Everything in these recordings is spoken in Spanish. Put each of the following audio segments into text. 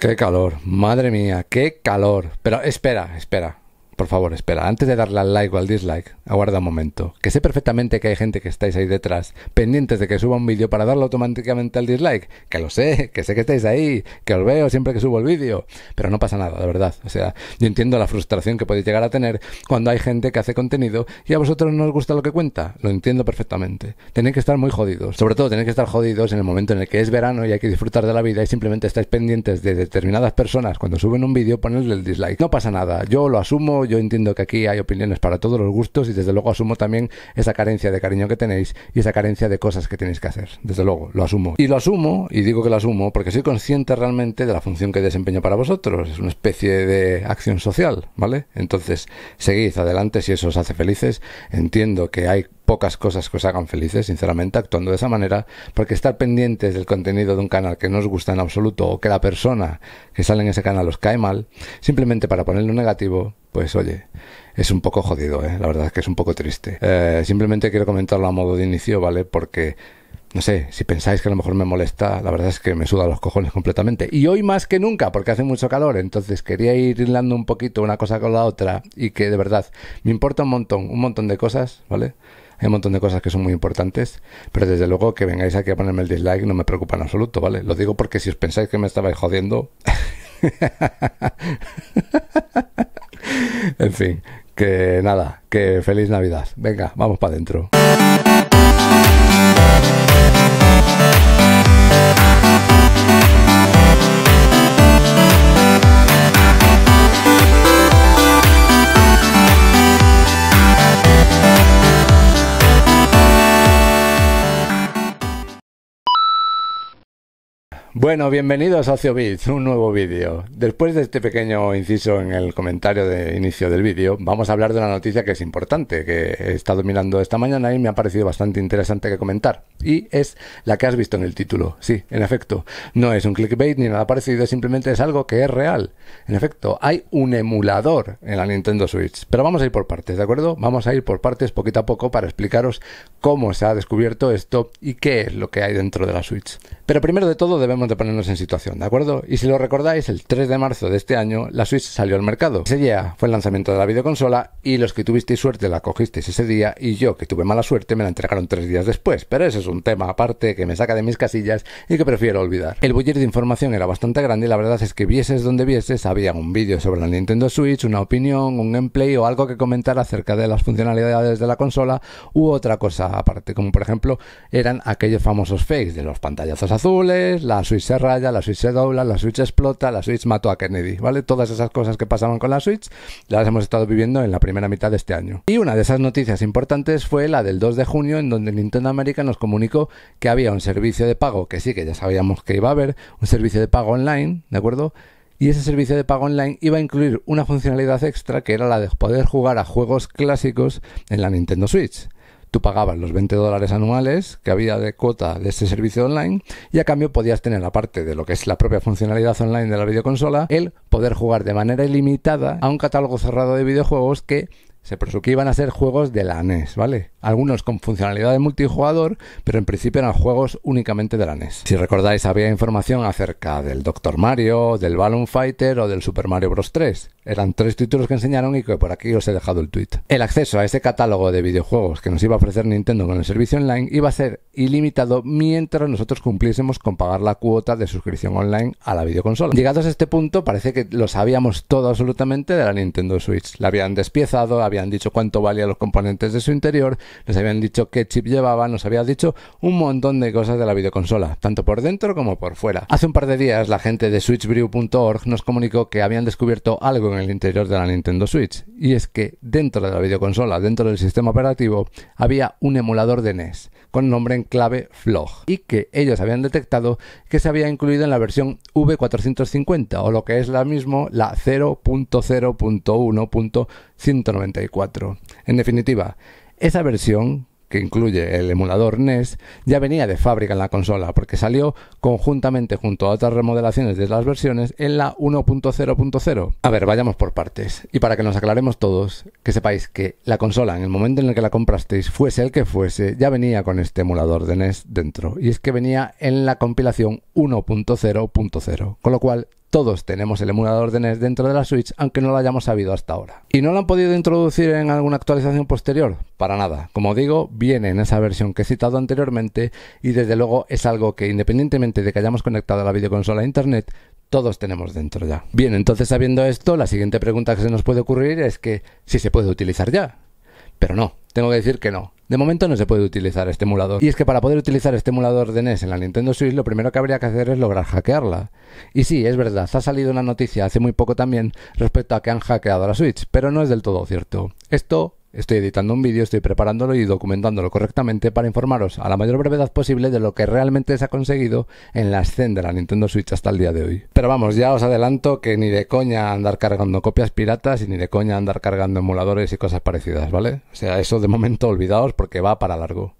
qué calor, madre mía, qué calor. Pero espera, espera por favor, espera, antes de darle al like o al dislike, aguarda un momento. Que sé perfectamente que hay gente que estáis ahí detrás, pendientes de que suba un vídeo para darle automáticamente al dislike. Que lo sé, que sé que estáis ahí, que os veo siempre que subo el vídeo. Pero no pasa nada, de verdad. O sea, yo entiendo la frustración que podéis llegar a tener cuando hay gente que hace contenido y a vosotros no os gusta lo que cuenta. Lo entiendo perfectamente. Tenéis que estar muy jodidos. Sobre todo tenéis que estar jodidos en el momento en el que es verano y hay que disfrutar de la vida y simplemente estáis pendientes de determinadas personas cuando suben un vídeo ponerle el dislike. No pasa nada, yo lo asumo, yo entiendo que aquí hay opiniones para todos los gustos y desde luego asumo también esa carencia de cariño que tenéis y esa carencia de cosas que tenéis que hacer. Desde luego, lo asumo. Y lo asumo, y digo que lo asumo, porque soy consciente realmente de la función que desempeño para vosotros. Es una especie de acción social, ¿vale? Entonces, seguid adelante si eso os hace felices. Entiendo que hay pocas cosas que os hagan felices, sinceramente, actuando de esa manera, porque estar pendientes del contenido de un canal que no os gusta en absoluto o que la persona que sale en ese canal os cae mal, simplemente para ponerlo negativo, pues oye, es un poco jodido, ¿eh? la verdad es que es un poco triste. Eh, simplemente quiero comentarlo a modo de inicio, ¿vale? Porque no sé, si pensáis que a lo mejor me molesta, la verdad es que me suda los cojones completamente. Y hoy más que nunca, porque hace mucho calor, entonces quería ir hilando un poquito una cosa con la otra y que de verdad me importa un montón, un montón de cosas, ¿vale? Hay un montón de cosas que son muy importantes, pero desde luego que vengáis aquí a ponerme el dislike no me preocupa en absoluto, ¿vale? Lo digo porque si os pensáis que me estabais jodiendo... en fin, que nada, que feliz Navidad. Venga, vamos para adentro. Bueno, bienvenidos a SocioBeats, un nuevo vídeo. Después de este pequeño inciso en el comentario de inicio del vídeo, vamos a hablar de una noticia que es importante, que he estado mirando esta mañana y me ha parecido bastante interesante que comentar. Y es la que has visto en el título. Sí, en efecto, no es un clickbait ni nada parecido, simplemente es algo que es real. En efecto, hay un emulador en la Nintendo Switch. Pero vamos a ir por partes, ¿de acuerdo? Vamos a ir por partes poquito a poco para explicaros cómo se ha descubierto esto y qué es lo que hay dentro de la Switch. Pero primero de todo debemos de ponernos en situación, ¿de acuerdo? Y si lo recordáis, el 3 de marzo de este año la Switch salió al mercado. Ese día fue el lanzamiento de la videoconsola y los que tuvisteis suerte la cogisteis ese día y yo que tuve mala suerte me la entregaron tres días después. Pero ese es un tema aparte que me saca de mis casillas y que prefiero olvidar. El bullir de información era bastante grande y la verdad es que vieses donde vieses había un vídeo sobre la Nintendo Switch, una opinión, un gameplay o algo que comentar acerca de las funcionalidades de la consola u otra cosa aparte, como por ejemplo eran aquellos famosos fakes de los pantallazos azules, la Switch se raya, la Switch se dobla, la Switch explota, la Switch mató a Kennedy, ¿vale? Todas esas cosas que pasaban con la Switch las hemos estado viviendo en la primera mitad de este año. Y una de esas noticias importantes fue la del 2 de junio en donde Nintendo América nos comunicó que había un servicio de pago, que sí, que ya sabíamos que iba a haber, un servicio de pago online, ¿de acuerdo? y ese servicio de pago online iba a incluir una funcionalidad extra que era la de poder jugar a juegos clásicos en la Nintendo Switch. Tú pagabas los 20 dólares anuales que había de cuota de este servicio online y a cambio podías tener, aparte de lo que es la propia funcionalidad online de la videoconsola, el poder jugar de manera ilimitada a un catálogo cerrado de videojuegos que se pensó que iban a ser juegos de la NES, ¿vale? Algunos con funcionalidad de multijugador, pero en principio eran juegos únicamente de la NES. Si recordáis, había información acerca del Dr. Mario, del Balloon Fighter o del Super Mario Bros. 3. Eran tres títulos que enseñaron y que por aquí os he dejado el tweet. El acceso a ese catálogo de videojuegos que nos iba a ofrecer Nintendo con el servicio online iba a ser ilimitado mientras nosotros cumpliésemos con pagar la cuota de suscripción online a la videoconsola. Llegados a este punto, parece que lo sabíamos todo absolutamente de la Nintendo Switch. La habían despiezado, habían dicho cuánto valían los componentes de su interior, les habían dicho qué chip llevaba, nos habían dicho un montón de cosas de la videoconsola, tanto por dentro como por fuera. Hace un par de días la gente de switchbrew.org nos comunicó que habían descubierto algo en el interior de la Nintendo Switch, y es que dentro de la videoconsola, dentro del sistema operativo, había un emulador de NES con nombre en clave FLOG y que ellos habían detectado que se había incluido en la versión V450 o lo que es la mismo la 0.0.1.0. 194. En definitiva, esa versión que incluye el emulador NES, ya venía de fábrica en la consola, porque salió conjuntamente junto a otras remodelaciones de las versiones en la 1.0.0. A ver, vayamos por partes. Y para que nos aclaremos todos, que sepáis que la consola, en el momento en el que la comprasteis, fuese el que fuese, ya venía con este emulador de NES dentro. Y es que venía en la compilación 1.0.0, con lo cual todos tenemos el emulador de NES dentro de la Switch, aunque no lo hayamos sabido hasta ahora. ¿Y no lo han podido introducir en alguna actualización posterior? Para nada. Como digo, viene en esa versión que he citado anteriormente y desde luego es algo que independientemente de que hayamos conectado la videoconsola a Internet, todos tenemos dentro ya. Bien, entonces sabiendo esto, la siguiente pregunta que se nos puede ocurrir es que si se puede utilizar ya. Pero no, tengo que decir que no. De momento no se puede utilizar este emulador. Y es que para poder utilizar este emulador de NES en la Nintendo Switch, lo primero que habría que hacer es lograr hackearla. Y sí, es verdad, ha salido una noticia hace muy poco también respecto a que han hackeado la Switch, pero no es del todo cierto. Esto Estoy editando un vídeo, estoy preparándolo y documentándolo correctamente para informaros a la mayor brevedad posible de lo que realmente se ha conseguido en la escena de la Nintendo Switch hasta el día de hoy. Pero vamos, ya os adelanto que ni de coña andar cargando copias piratas y ni de coña andar cargando emuladores y cosas parecidas, ¿vale? O sea, eso de momento olvidaos porque va para largo.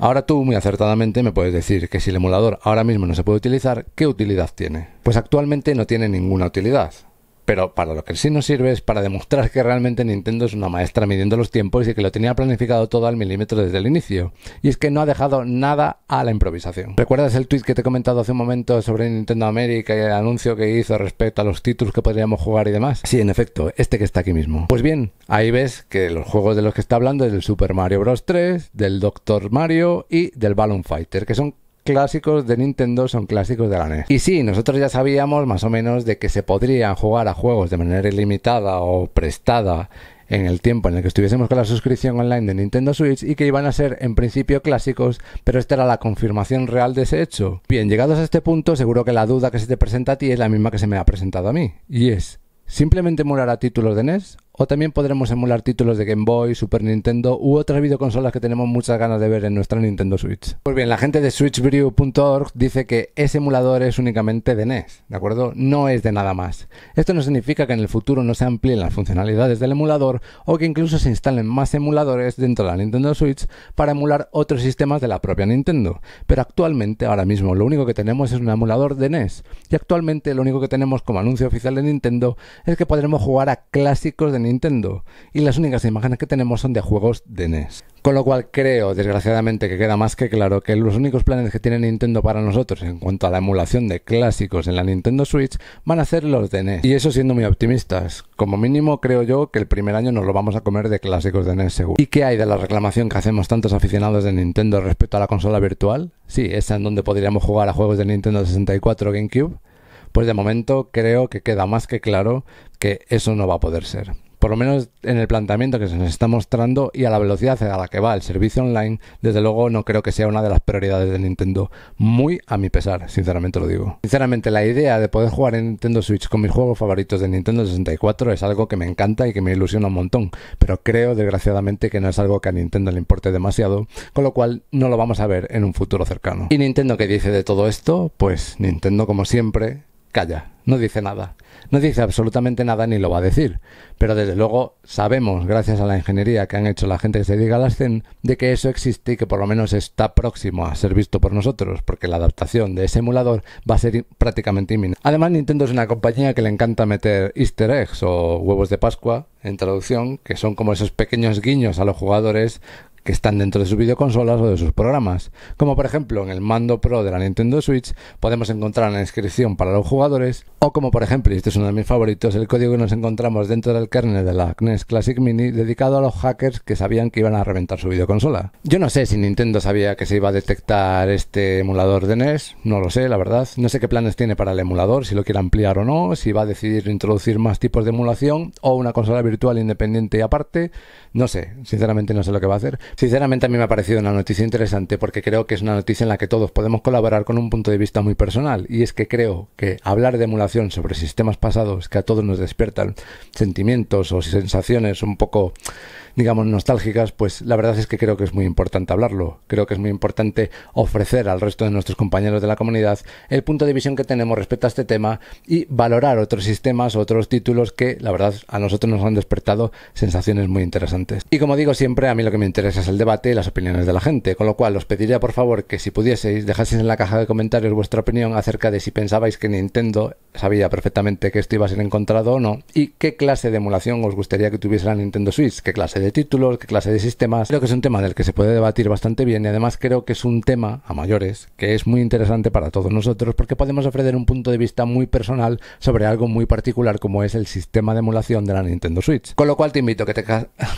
Ahora tú muy acertadamente me puedes decir que si el emulador ahora mismo no se puede utilizar, ¿qué utilidad tiene? Pues actualmente no tiene ninguna utilidad. Pero para lo que sí nos sirve es para demostrar que realmente Nintendo es una maestra midiendo los tiempos y que lo tenía planificado todo al milímetro desde el inicio. Y es que no ha dejado nada a la improvisación. ¿Recuerdas el tweet que te he comentado hace un momento sobre Nintendo América y el anuncio que hizo respecto a los títulos que podríamos jugar y demás? Sí, en efecto, este que está aquí mismo. Pues bien, ahí ves que los juegos de los que está hablando es del Super Mario Bros. 3, del Doctor Mario y del Balloon Fighter, que son clásicos de Nintendo son clásicos de la NES. Y sí, nosotros ya sabíamos más o menos de que se podrían jugar a juegos de manera ilimitada o prestada en el tiempo en el que estuviésemos con la suscripción online de Nintendo Switch y que iban a ser en principio clásicos, pero esta era la confirmación real de ese hecho. Bien, llegados a este punto, seguro que la duda que se te presenta a ti es la misma que se me ha presentado a mí, y es, ¿simplemente emular a títulos de NES o también podremos emular títulos de Game Boy, Super Nintendo u otras videoconsolas que tenemos muchas ganas de ver en nuestra Nintendo Switch. Pues bien, la gente de switchbrew.org dice que ese emulador es únicamente de NES, ¿de acuerdo? No es de nada más. Esto no significa que en el futuro no se amplíen las funcionalidades del emulador o que incluso se instalen más emuladores dentro de la Nintendo Switch para emular otros sistemas de la propia Nintendo. Pero actualmente, ahora mismo, lo único que tenemos es un emulador de NES. Y actualmente lo único que tenemos como anuncio oficial de Nintendo es que podremos jugar a clásicos de Nintendo Nintendo y las únicas imágenes que tenemos son de juegos de NES. Con lo cual creo, desgraciadamente, que queda más que claro que los únicos planes que tiene Nintendo para nosotros en cuanto a la emulación de clásicos en la Nintendo Switch van a ser los de NES. Y eso siendo muy optimistas. Como mínimo creo yo que el primer año nos lo vamos a comer de clásicos de NES seguro. ¿Y qué hay de la reclamación que hacemos tantos aficionados de Nintendo respecto a la consola virtual? Sí, esa en donde podríamos jugar a juegos de Nintendo 64 GameCube. Pues de momento creo que queda más que claro que eso no va a poder ser por lo menos en el planteamiento que se nos está mostrando y a la velocidad a la que va el servicio online, desde luego no creo que sea una de las prioridades de Nintendo. Muy a mi pesar, sinceramente lo digo. Sinceramente, la idea de poder jugar en Nintendo Switch con mis juegos favoritos de Nintendo 64 es algo que me encanta y que me ilusiona un montón, pero creo desgraciadamente que no es algo que a Nintendo le importe demasiado, con lo cual no lo vamos a ver en un futuro cercano. ¿Y Nintendo qué dice de todo esto? Pues Nintendo, como siempre, calla no dice nada. No dice absolutamente nada ni lo va a decir. Pero desde luego sabemos, gracias a la ingeniería que han hecho la gente que se dedica la de que eso existe y que por lo menos está próximo a ser visto por nosotros, porque la adaptación de ese emulador va a ser prácticamente inminente. Además, Nintendo es una compañía que le encanta meter easter eggs o huevos de Pascua, en traducción, que son como esos pequeños guiños a los jugadores que están dentro de sus videoconsolas o de sus programas. Como por ejemplo en el mando Pro de la Nintendo Switch podemos encontrar la inscripción para los jugadores o como por ejemplo, y este es uno de mis favoritos, el código que nos encontramos dentro del kernel de la NES Classic Mini dedicado a los hackers que sabían que iban a reventar su videoconsola. Yo no sé si Nintendo sabía que se iba a detectar este emulador de NES, no lo sé, la verdad. No sé qué planes tiene para el emulador, si lo quiere ampliar o no, si va a decidir introducir más tipos de emulación o una consola virtual independiente y aparte. No sé, sinceramente no sé lo que va a hacer, Sinceramente a mí me ha parecido una noticia interesante porque creo que es una noticia en la que todos podemos colaborar con un punto de vista muy personal y es que creo que hablar de emulación sobre sistemas pasados que a todos nos despiertan sentimientos o sensaciones un poco digamos, nostálgicas, pues la verdad es que creo que es muy importante hablarlo. Creo que es muy importante ofrecer al resto de nuestros compañeros de la comunidad el punto de visión que tenemos respecto a este tema y valorar otros sistemas, otros títulos que, la verdad, a nosotros nos han despertado sensaciones muy interesantes. Y como digo siempre, a mí lo que me interesa es el debate y las opiniones de la gente, con lo cual os pediría por favor que si pudieseis dejaseis en la caja de comentarios vuestra opinión acerca de si pensabais que Nintendo sabía perfectamente que esto iba a ser encontrado o no y qué clase de emulación os gustaría que tuviese la Nintendo Switch, qué clase de título, títulos, qué clase de sistemas. Creo que es un tema del que se puede debatir bastante bien y además creo que es un tema, a mayores, que es muy interesante para todos nosotros porque podemos ofrecer un punto de vista muy personal sobre algo muy particular como es el sistema de emulación de la Nintendo Switch. Con lo cual te invito a que te,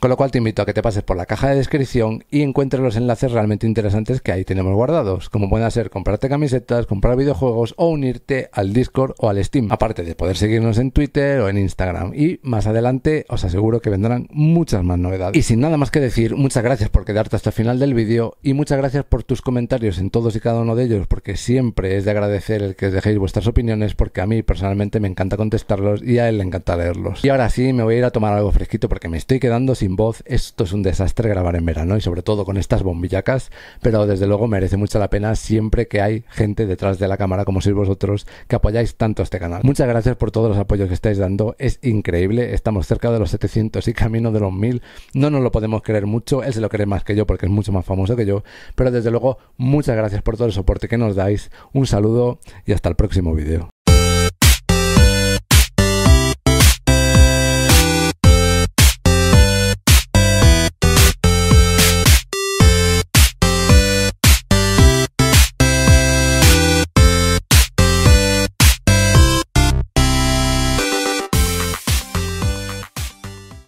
con lo cual te, invito a que te pases por la caja de descripción y encuentres los enlaces realmente interesantes que ahí tenemos guardados, como pueden ser comprarte camisetas, comprar videojuegos o unirte al Discord o al Steam, aparte de poder seguirnos en Twitter o en Instagram. Y más adelante os aseguro que vendrán muchas más novedades y sin nada más que decir, muchas gracias por quedarte hasta el final del vídeo y muchas gracias por tus comentarios en todos y cada uno de ellos, porque siempre es de agradecer el que dejéis vuestras opiniones, porque a mí personalmente me encanta contestarlos y a él le encanta leerlos. Y ahora sí, me voy a ir a tomar algo fresquito porque me estoy quedando sin voz. Esto es un desastre grabar en verano y sobre todo con estas bombillacas, pero desde luego merece mucha la pena siempre que hay gente detrás de la cámara como sois vosotros que apoyáis tanto este canal. Muchas gracias por todos los apoyos que estáis dando, es increíble, estamos cerca de los 700 y camino de los 1000 no nos lo podemos creer mucho, él se lo cree más que yo porque es mucho más famoso que yo, pero desde luego muchas gracias por todo el soporte que nos dais, un saludo y hasta el próximo vídeo.